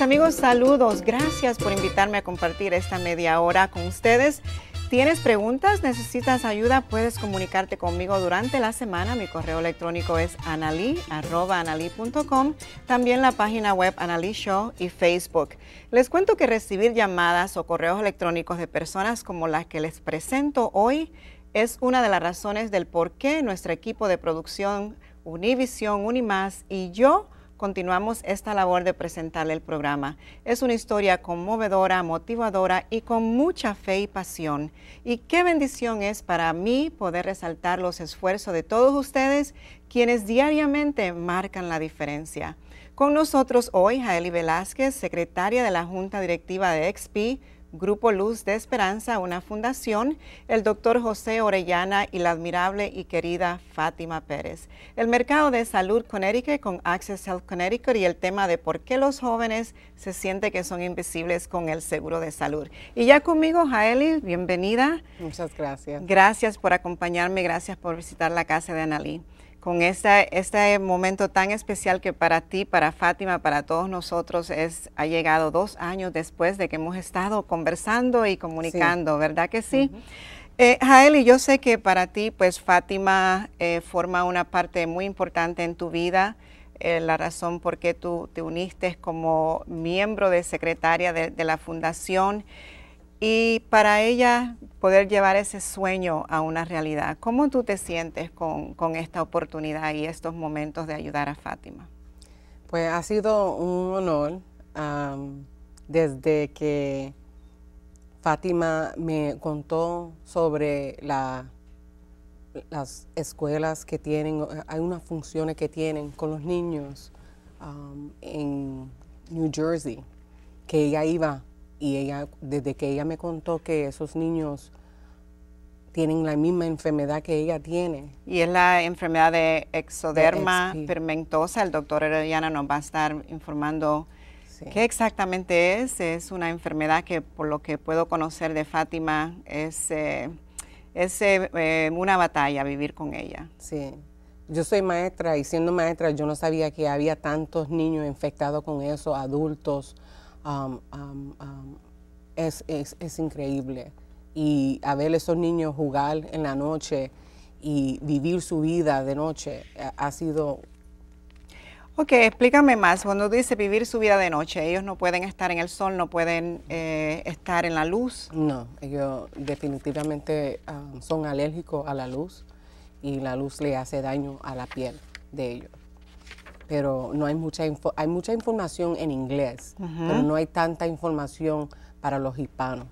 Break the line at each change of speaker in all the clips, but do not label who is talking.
amigos, saludos. Gracias por invitarme a compartir esta media hora con ustedes. ¿Tienes preguntas? ¿Necesitas ayuda? Puedes comunicarte conmigo durante la semana. Mi correo electrónico es analí.com. También la página web Analí Show y Facebook. Les cuento que recibir llamadas o correos electrónicos de personas como las que les presento hoy es una de las razones del por qué nuestro equipo de producción Univision, Unimas, y yo continuamos esta labor de presentarle el programa. Es una historia conmovedora, motivadora y con mucha fe y pasión. Y qué bendición es para mí poder resaltar los esfuerzos de todos ustedes quienes diariamente marcan la diferencia. Con nosotros hoy, Jaeli Velázquez, secretaria de la Junta Directiva de XP, Grupo Luz de Esperanza, una fundación, el doctor José Orellana y la admirable y querida Fátima Pérez. El mercado de salud Connecticut con Access Health Connecticut y el tema de por qué los jóvenes se sienten que son invisibles con el seguro de salud. Y ya conmigo, Jaeli, bienvenida. Muchas gracias. Gracias por acompañarme, gracias por visitar la casa de Analí con este, momento tan especial que para ti, para Fátima, para todos nosotros es, ha llegado dos años después de que hemos estado conversando y comunicando, ¿verdad que sí? Eh, Jaeli, yo sé que para ti, pues Fátima eh, forma una parte muy importante en tu vida, eh, la razón por qué tú te uniste como miembro de secretaria de la fundación y para ella poder llevar ese sueño a una realidad. ¿Cómo tú te sientes con, esta oportunidad y estos momentos de ayudar a Fátima?
Pues ha sido un honor desde que Fátima me contó sobre las escuelas que tienen, hay unas funciones que tienen con los niños en New Jersey, que ella iba y ella, desde que ella me contó que esos niños tienen la misma enfermedad que ella
tiene. Y es la enfermedad de exoderma fermentosa. El doctor Herediana nos va a estar informando qué exactamente es. Es una enfermedad que, por lo que puedo conocer de Fátima, es, eh, es eh, eh, una batalla vivir con ella. Sí. Yo soy maestra y siendo maestra yo no
sabía que había tantos niños infectados con eso, adultos, um, um, um, es, increíble. Y a ver a esos niños jugar en la noche y vivir su vida de noche eh, ha, sido
Ok, explícame más. Cuando dice vivir su vida de noche, ellos no pueden estar en el sol, no pueden eh, estar en la luz. No, ellos definitivamente ah, son alérgicos a la luz
y la luz le hace daño a la piel de ellos. Pero no hay mucha hay mucha información en inglés, pero no hay tanta información para los hispanos.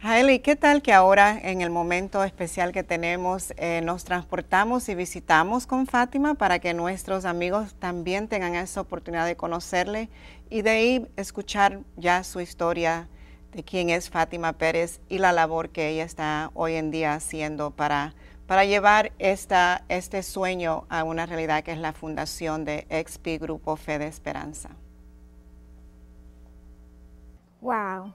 Hailey, ¿qué tal que ahora en el momento especial que tenemos eh, nos transportamos y visitamos con Fátima para que nuestros amigos también tengan esa oportunidad de conocerle y de ahí escuchar ya su historia de quién es Fátima Pérez y la labor que ella está hoy en día haciendo para, para llevar esta, este sueño a una realidad que es la fundación de XP Grupo Fe de Esperanza?
Wow,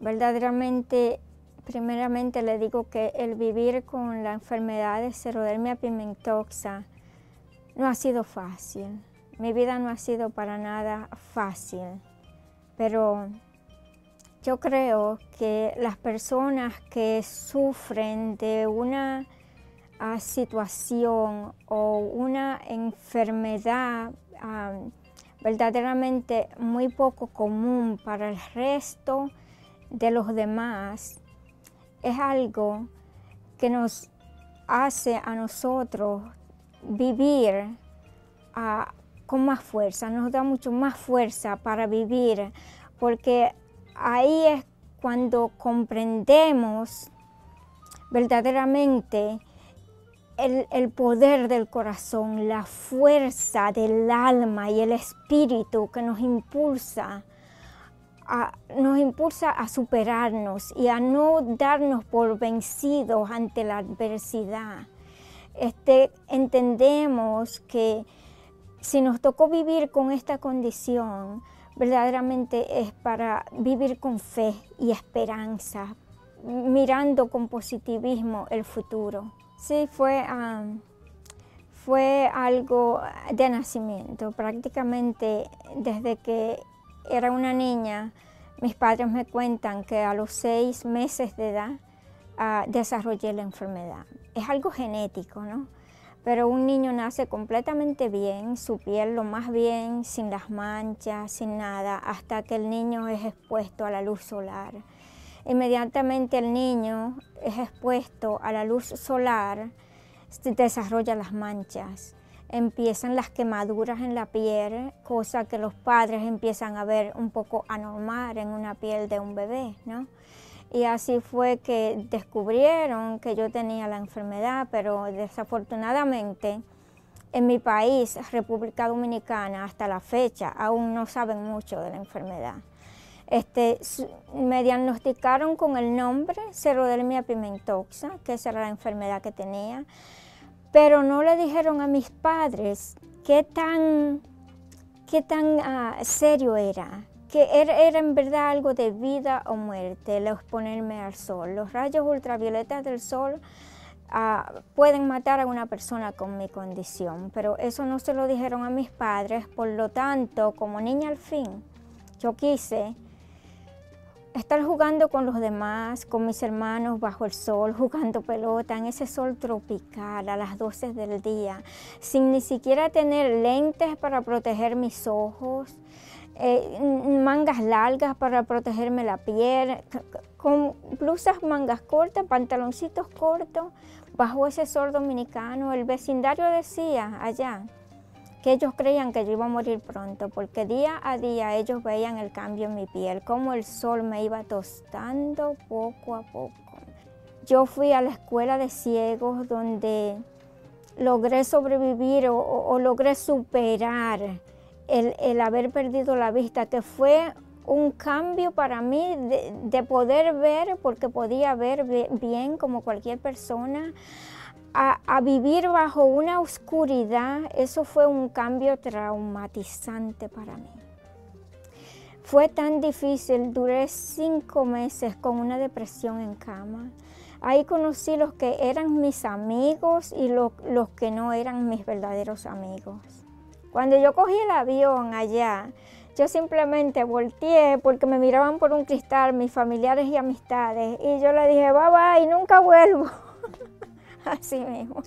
Verdaderamente, primeramente le digo que el vivir con la enfermedad de serodermia pimentoxa no ha sido fácil. Mi vida no ha sido para nada fácil, pero yo creo que las personas que sufren de una ah, situación o una enfermedad ah, verdaderamente muy poco común para el resto de los demás es algo que nos hace a nosotros vivir ah, con más fuerza, nos da mucho más fuerza para vivir, porque ahí es cuando comprendemos verdaderamente el, el, poder del corazón, la fuerza del alma y el espíritu que nos impulsa nos impulsa a superarnos y a no darnos por vencidos ante la adversidad. Este, entendemos que si nos tocó vivir con esta condición, verdaderamente es para vivir con fe y esperanza, mirando con positivismo el futuro. Sí, fue, um, fue algo de nacimiento, prácticamente desde que era una niña. Mis padres me cuentan que a los seis meses de edad ah, desarrollé la enfermedad. Es algo genético, ¿no? Pero un niño nace completamente bien, su piel lo más bien, sin las manchas, sin nada, hasta que el niño es expuesto a la luz solar. Inmediatamente el niño es expuesto a la luz solar, se las manchas empiezan las quemaduras en la piel, cosa que los padres empiezan a ver un poco anormal en una piel de un bebé, ¿no? Y así fue que descubrieron que yo tenía la enfermedad, pero desafortunadamente en mi país, República Dominicana, hasta la fecha, aún no saben mucho de la enfermedad. Este, me diagnosticaron con el nombre serodermia pimentoxa, que esa era la enfermedad que tenía pero no le dijeron a mis padres qué tan, qué tan ah, serio era, que era, en verdad algo de vida o muerte, el exponerme al sol. Los rayos ultravioletas del sol ah, pueden matar a una persona con mi condición, pero eso no se lo dijeron a mis padres, por lo tanto, como niña al fin, yo quise estar jugando con los demás, con mis hermanos bajo el sol, jugando pelota en ese sol tropical a las 12 del día, sin ni siquiera tener lentes para proteger mis ojos, eh, mangas largas para protegerme la piel, con blusas mangas cortas, pantaloncitos cortos, bajo ese sol dominicano. El vecindario decía allá, ellos creían que yo iba a morir pronto, porque día a día ellos veían el cambio en mi piel, como el sol me iba tostando poco a poco. Yo fui a la escuela de ciegos donde logré sobrevivir o, logré superar el, haber perdido la vista, que fue un cambio para mí de poder ver, porque podía ver bien como cualquier persona, a, vivir bajo una oscuridad, eso fue un cambio traumatizante para mí. Fue tan difícil, duré cinco meses con una depresión en cama. Ahí conocí los que eran mis amigos y los que no eran mis verdaderos amigos. Cuando yo cogí el avión allá, yo simplemente volteé porque me miraban por un cristal mis familiares y amistades y yo le dije, bye bye, nunca vuelvo. Así mismo.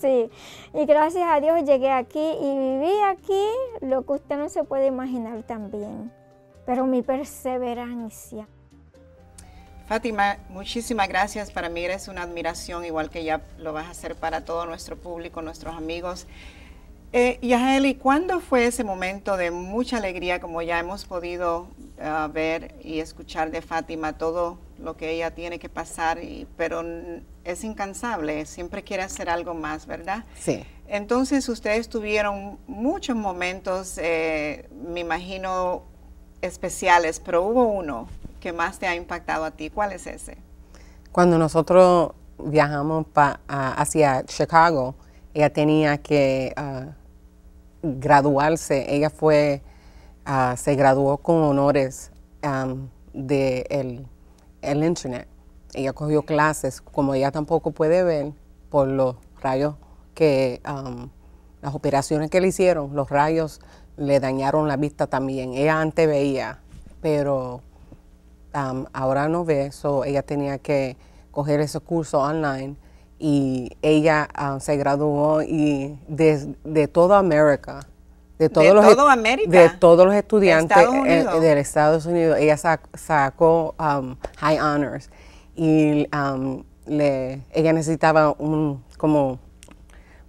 Sí, y gracias a Dios llegué aquí y viví aquí lo que usted no se puede imaginar también, pero mi perseverancia.
Fátima, muchísimas gracias. Para mí eres una admiración, igual que ya lo vas a hacer para todo nuestro público, nuestros amigos. Eh, Yaheli, ¿cuándo fue ese momento de mucha alegría, como ya hemos podido ah, ver y escuchar de Fátima todo lo que ella tiene que pasar, pero es incansable, siempre quiere hacer algo más, ¿verdad? Sí. Entonces ustedes tuvieron muchos momentos, eh, me imagino, especiales, pero hubo uno que más te ha impactado a ti. ¿Cuál es ese?
Cuando nosotros viajamos hacia Chicago, ella tenía que ah, graduarse, ella fue, ah, se graduó con honores del el internet. Ella cogió clases, como ella tampoco puede ver por los rayos que, las operaciones que le hicieron, los rayos le dañaron la vista también. Ella antes veía, pero ahora no ve, so ella tenía que coger ese curso online y ella ah, se graduó y de, de toda América, de todos los de todos los estudiantes eh, del Estados Unidos, ella sacó um, high honors y um, ella necesitaba un como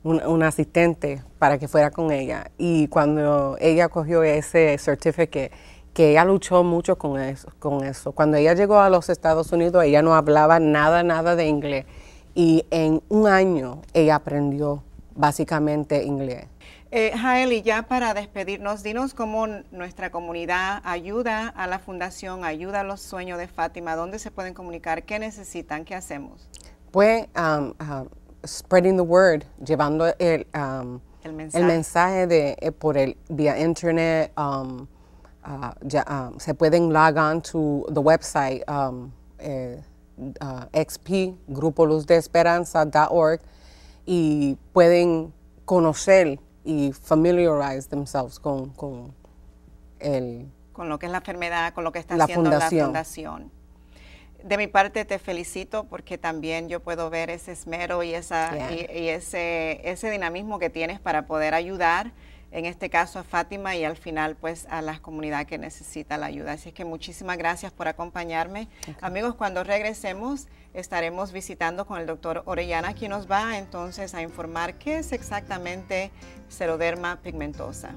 un, asistente para que fuera con ella y cuando ella cogió ese certificate que ella luchó mucho con eso, con eso. Cuando ella llegó a los Estados Unidos, ella no hablaba nada, nada de inglés y en un año ella aprendió básicamente inglés.
Eh, Jaeli, ya para despedirnos, dinos cómo nuestra comunidad ayuda a la fundación, ayuda a los sueños de Fátima, dónde se pueden comunicar, qué necesitan, qué hacemos.
Pues um, uh, spreading the word, llevando el, um, el mensaje, de, eh, por el vía internet. Um, uh, se pueden log on to the website. Eh, uh, Luz de Esperanza.org, y pueden conocer y familiarize themselves con, con el...
Con lo que es la enfermedad, con lo que está haciendo la fundación de mi parte te felicito porque también yo puedo ver ese esmero y, esa, ese, ese, dinamismo que tienes para poder ayudar en este caso a Fátima y al final pues a la comunidad que necesita la ayuda. Así es que muchísimas gracias por acompañarme. Amigos, cuando regresemos estaremos visitando con el doctor Orellana, quien nos va entonces a informar qué es exactamente seroderma pigmentosa.